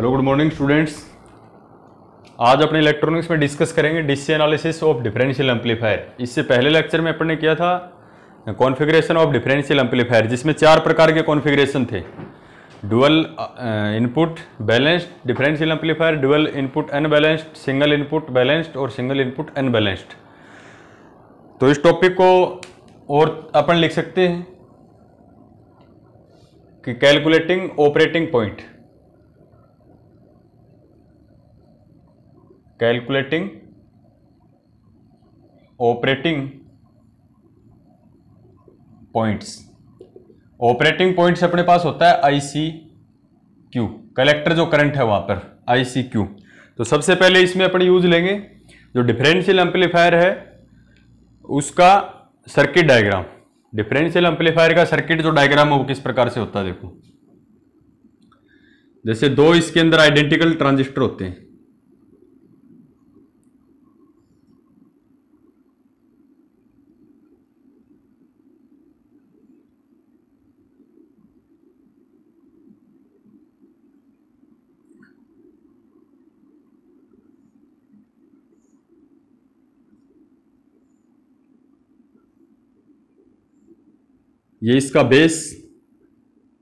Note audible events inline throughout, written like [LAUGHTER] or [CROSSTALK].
Hello good morning students आज अपने electronics में डिस्कस करेंगे DC analysis of differential amplifier इससे पहले लेक्चर में अपन ने किया था कॉन्फ़िगरेशन ऑफ डिफरेंशियल एम्पलीफायर जिसमें चार प्रकार के कॉन्फ़िगरेशन थे dual input balanced differential amplifier dual input unbalanced single input balanced और सिंगल इनपुट अनबैलेंस्ड तो इस टॉपिक को और अपन लिख सकते हैं कि calculating operating point calculating operating points operating points अपने पास होता है आई क्यू कलेक्टर जो करंट है वहां पर आईसी क्यू तो सबसे पहले इसमें अपन यूज लेंगे जो डिफरेंशियल एम्पलीफायर है उसका सर्किट डायग्राम डिफरेंशियल एम्पलीफायर का सर्किट जो डायग्राम है वो किस प्रकार से होता है देखो जैसे दो इसके अंदर आइडेंटिकल ट्रांजिस्टर होते हैं ये इसका बेस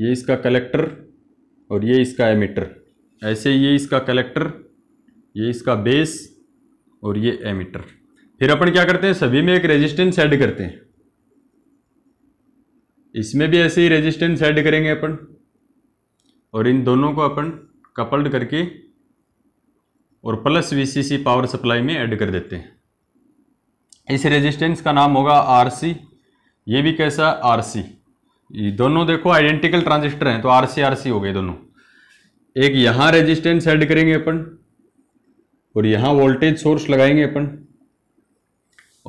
ये इसका कलेक्टर और ये इसका एमिटर ऐसे ये इसका कलेक्टर ये इसका बेस और ये एमिटर फिर अपन क्या करते हैं सभी में एक रेजिस्टेंस ऐड करते हैं इसमें भी ऐसे ही रेजिस्टेंस ऐड करेंगे अपन और इन दोनों को अपन कपल्ड करके और प्लस वीसीसी पावर सप्लाई में ऐड कर देते हैं इस रेजिस्टेंस का नाम होगा आरसी ये भी कैसा आरसी ये दोनों देखो आइडेंटिकल ट्रांजिस्टर हैं तो आर सी आर सी हो गए दोनों एक यहाँ रेजिस्टेंस ऐड करेंगे अपन और यहाँ वोल्टेज सोर्स लगाएंगे अपन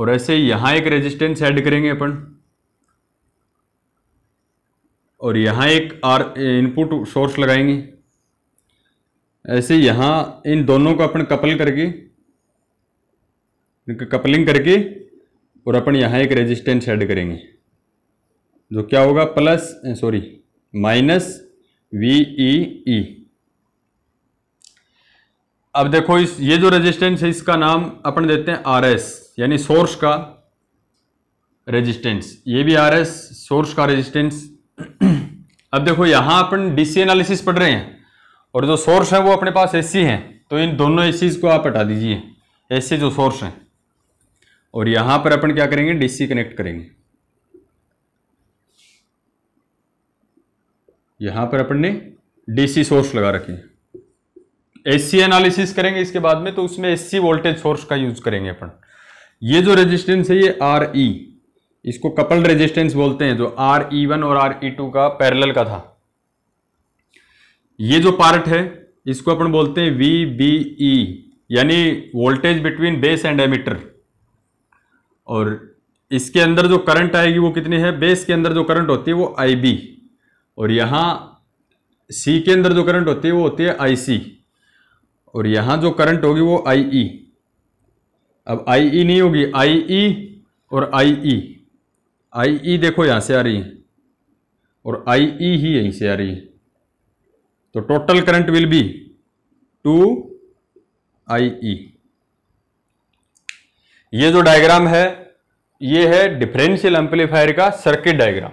और ऐसे यहाँ एक रेजिस्टेंस ऐड करेंगे अपन और यहाँ एक आर इनपुट सोर्स लगाएंगे ऐसे यहाँ इन दोनों को अपन कपल करके कपलिंग करके और अपन यहाँ एक रेजिस्टेंस ऐड करेंगे जो क्या होगा plus sorry minus V E E अब देखो इस ये जो रेजिस्टेंस है इसका नाम अपन देते हैं आर एस यानी सोर्स का रेजिस्टेंस ये भी आर एस सोर्स का रेजिस्टेंस [CLEARS THROAT] अब देखो यहाँ अपन डीसी एनालिसिस पढ़ रहे हैं और जो सोर्स है वो अपने पास एसी है तो इन दोनों एसीज को आप हटा दीजिए एसी जो सोर्स हैं और यहां पर अपन क्या करेंगे डीसी कनेक्ट करेंगे यहां पर अपन ने डीसी सोर्स लगा रखी है एसी एनालिसिस करेंगे इसके बाद में तो उसमें एसी वोल्टेज सोर्स का यूज करेंगे अपन ये जो रेजिस्टेंस है ये आर ई e, इसको कपल रेजिस्टेंस बोलते हैं जो आर ई वन और आर ई टू का पैरेलल का था ये जो पार्ट है इसको अपन बोलते हैं वी बी ई यानी voltage between base and emitter और इसके अंदर जो करंट आएगी वो कितनी है बेस के अंदर जो करंट होती है वो आई बी और यहाँ सी के अंदर जो करंट होती है वो होती है आई सी और यहाँ जो करंट होगी वो आई ई e। अब आई ई e नहीं होगी आई ई e और आई ई आई ई देखो यहाँ से आ रही है और आई ई ही यहीं से आ रही है तो total current will be two I E ये जो डायग्राम है ये है डिफरेंशियल एम्पलीफायर का सर्किट डायग्राम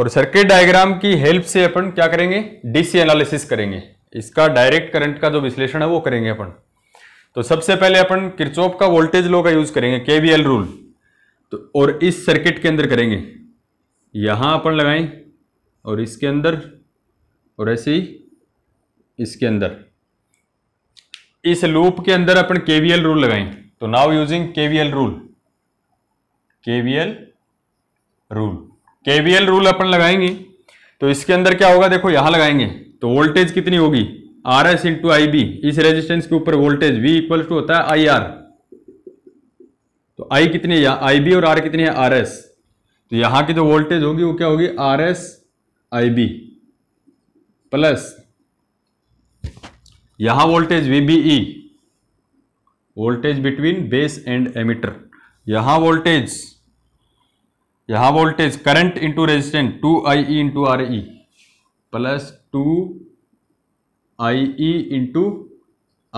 और सर्किट डायग्राम की हेल्प से अपन क्या करेंगे डीसी एनालिसिस करेंगे इसका डायरेक्ट करंट का जो विश्लेषण है वो करेंगे अपन तो सबसे पहले अपन किरचोप का वोल्टेज लो का यूज करेंगे केवीएल रूल तो और इस सर्किट के अंदर करेंगे यहां अपन लगाएं और इसके अंदर और ऐसे ही इसके अंदर इस लूप के अंदर अपन केवीएल रूल लगाएं तो now using KVL rule KVL rule KVL rule अपन लगाएंगे तो इसके अंदर क्या होगा देखो यहां लगाएंगे तो वोल्टेज कितनी होगी R S into I B इस रेजिस्टेंस के ऊपर वोल्टेज वी इक्वल टू होता है आई आर तो आई कितनी है आई बी और आर कितनी है आर एस तो यहां की जो वोल्टेज होगी वो क्या होगी R S I B plus यहां voltage V B E voltage between base and emitter यहां वोल्टेज यहां voltage current into resistant two I E into R E plus two I E into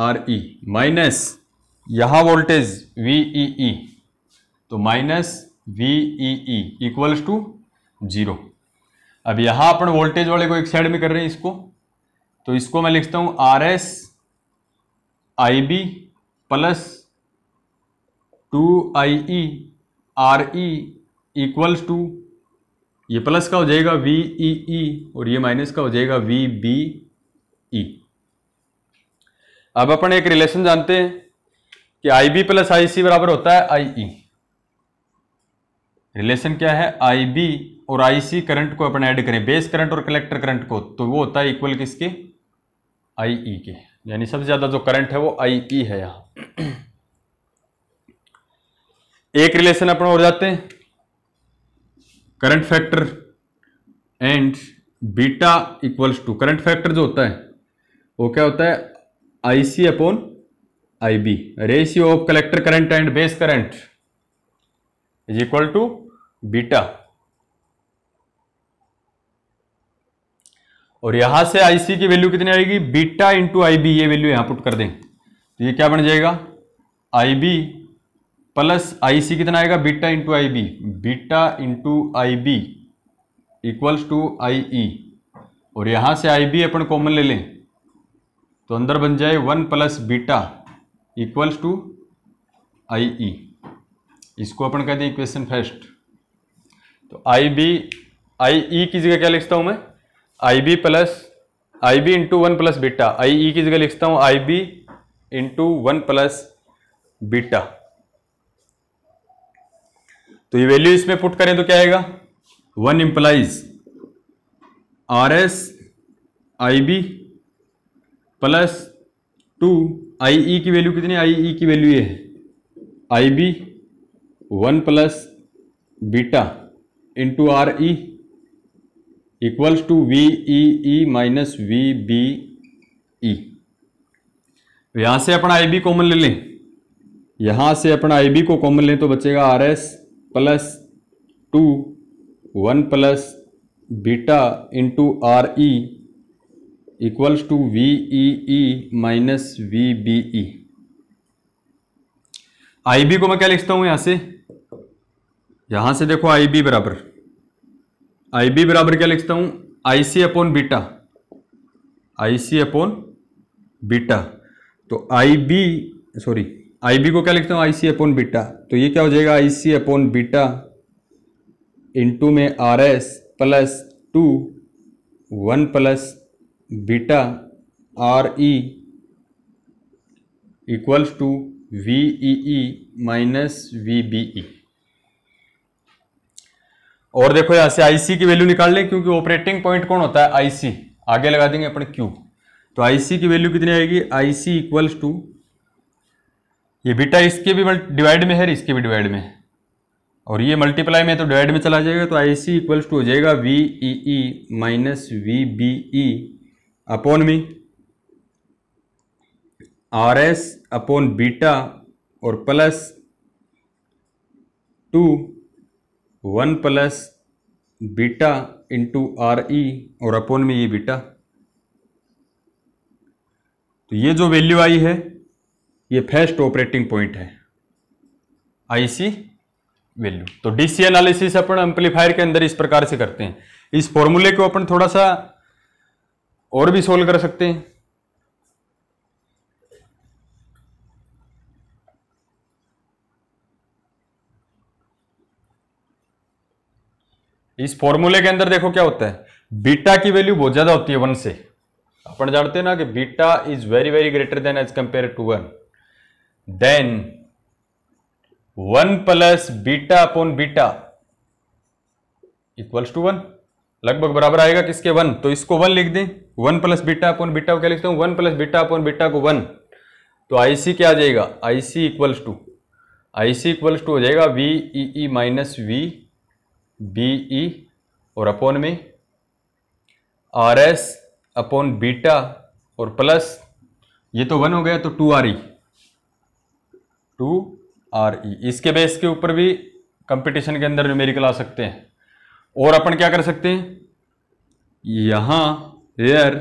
R E minus यहां voltage V E E तो minus V E E equals to zero अब यहां अपन voltage वाले को एक side में कर रहे हैं इसको तो इसको मैं लिखता हूं R S I B plus two I E R E equals to ये प्लस का हो जाएगा वी ई ई और ये माइनस का हो जाएगा वी बी ई अब अपन एक रिलेशन जानते हैं कि आई बी प्लस आई सी बराबर होता है आई ई रिलेशन क्या है आई बी और आई सी करंट को अपन ऐड करें बेस करंट और कलेक्टर करंट को तो वो होता है इक्वल किसके आई ई e के यानी सबसे ज़्यादा जो करंट है वो आई ई e है यहाँ एक रिलेशन अपना और जाते हैं current factor and beta equals to current factor जो होता है वो क्या होता है I C upon I B ratio of collector current and base current is equal to beta और यहां से आईसी की वैल्यू कितनी आएगी बीटा इंटू आई बी ये वैल्यू यहां पुट कर दें तो ये क्या बन जाएगा आई बी प्लस आई सी कितना आएगा beta into I B beta into I B equals to I E और यहाँ से आई बी अपन कॉमन ले लें तो अंदर बन जाए one plus beta equals to I E इसको अपन कह दें इक्वेशन फर्स्ट तो आई बी आई ई की जगह क्या लिखता हूँ मैं I B plus I B into one plus beta I E e की जगह लिखता हूँ I B into one plus beta तो ये वैल्यू इसमें पुट करें तो क्या आएगा one implies R S I B plus two I E की वैल्यू कितनी आई ई e की वैल्यू ये है I B one plus beta into R E equals to V E E minus V B E यहाँ से अपना आई B common ले लें यहाँ से अपना आई बी को कॉमन लें तो बचेगा R S plus two one plus beta into R E equals to V E E minus V B E I B को मैं क्या लिखता हूं यहां से यहां से देखो आई बी बराबर आई बी बराबर क्या लिखता हूं I C upon beta I C upon beta तो I B sorry I B को क्या लिखता हूँ आई सी अपॉन बीटा तो ये क्या हो जाएगा I C upon beta into में R S plus two one plus beta R E equals to V E E minus V B E और देखो यहाँ से आईसी की वैल्यू निकाल लें क्योंकि ऑपरेटिंग पॉइंट कौन होता है आईसी आगे लगा देंगे अपन क्यू तो आईसी की वैल्यू कितनी आएगी आईसी इक्वल्स टू ये बीटा इसके भी डिवाइड में है इसके भी डिवाइड में है और ये मल्टीप्लाई में तो डिवाइड में चला जाएगा तो आई सी इक्वल्स टू हो जाएगा V E E minus V B E upon में आर एस अपॉन बीटा और plus two one plus beta into R E और अपॉन में ये बीटा तो ये जो वैल्यू आई है ये फर्स्ट ऑपरेटिंग पॉइंट है आईसी वैल्यू तो डीसी एनालिसिस अपन एम्पलीफायर के अंदर इस प्रकार से करते हैं इस फॉर्मूले को अपन थोड़ा सा और भी सोल्व कर सकते हैं इस फॉर्मूले के अंदर देखो क्या होता है बीटा की वैल्यू बहुत ज्यादा होती है वन से अपन जानते हैं ना कि beta is very very greater than as compare to one then one plus beta upon beta equals to one लगभग बराबर आएगा किसके वन तो इसको वन लिख दें one plus beta upon beta को क्या लिखता हूं one plus beta upon beta को वन तो आईसी क्या आ जाएगा IC equals to IC equals to हो जाएगा V E E minus V B E और अपॉन में आर एस अपॉन बीटा और प्लस ये तो वन हो गया तो two R E two R E इसके बेस के ऊपर भी कंपटीशन के अंदर न्यूमेरिकल आ सकते हैं और अपन क्या कर सकते हैं यहाँ here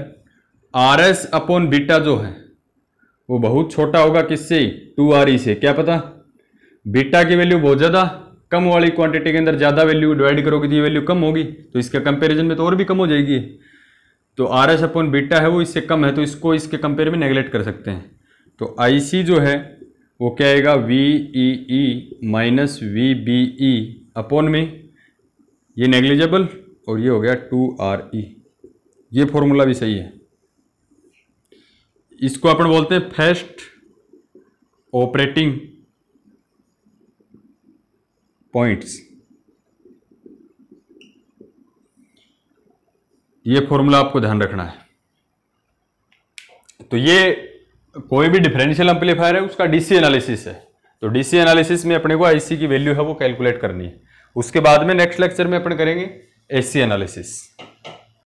R S upon beta जो है वो बहुत छोटा होगा किससे टू आर ई से क्या पता बीटा की वैल्यू बहुत ज़्यादा कम वाली क्वांटिटी के अंदर ज़्यादा वैल्यू डिवाइड करोगे तो ये वैल्यू कम होगी तो इसके कंपैरिजन में तो और भी कम हो जाएगी तो आर एस अपॉन बीटा है वो इससे कम है तो इसको इसके कंपेयर में नेगलेक्ट कर सकते हैं तो आई सी जो है वो क्या आएगा V E E minus V B E upon में ये नेग्लिजेबल और ये हो गया टू आर ई ये फॉर्मूला भी सही है इसको अपन बोलते हैं फर्स्ट ऑपरेटिंग पॉइंट्स ये फॉर्मूला आपको ध्यान रखना है तो ये कोई भी डिफरेंशियल एम्पलीफायर है उसका डीसी एनालिसिस है तो डीसी एनालिसिस में अपने को आईसी की वैल्यू है वो कैलकुलेट करनी है उसके बाद में नेक्स्ट लेक्चर में अपन करेंगे एसी एनालिसिस